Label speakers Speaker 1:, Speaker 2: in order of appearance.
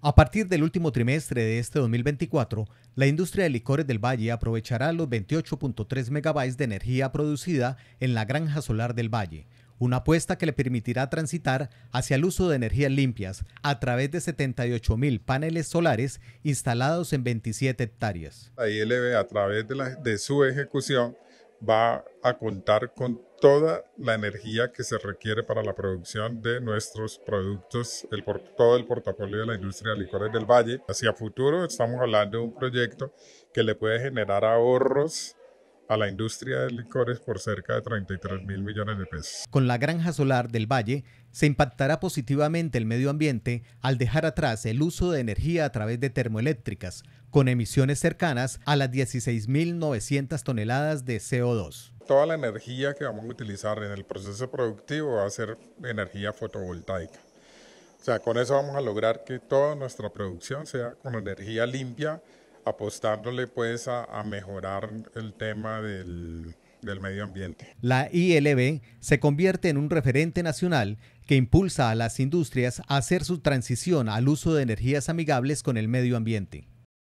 Speaker 1: A partir del último trimestre de este 2024, la industria de licores del Valle aprovechará los 28.3 megabytes de energía producida en la granja solar del Valle, una apuesta que le permitirá transitar hacia el uso de energías limpias a través de 78.000 paneles solares instalados en 27 hectáreas.
Speaker 2: La ILB, a través de, de su ejecución, va a contar con toda la energía que se requiere para la producción de nuestros productos, el, todo el portafolio de la industria de licores del Valle. Hacia futuro estamos hablando de un proyecto que le puede generar ahorros a la industria de licores por cerca de 33 mil millones de pesos.
Speaker 1: Con la granja solar del Valle se impactará positivamente el medio ambiente al dejar atrás el uso de energía a través de termoeléctricas, con emisiones cercanas a las 16.900 toneladas de CO2.
Speaker 2: Toda la energía que vamos a utilizar en el proceso productivo va a ser energía fotovoltaica. O sea, con eso vamos a lograr que toda nuestra producción sea con energía limpia apostándole pues a, mejorar el tema del medio ambiente.
Speaker 1: La ILB se convierte en un referente nacional que impulsa a las industrias a hacer su transición al uso de energías amigables con el medio ambiente.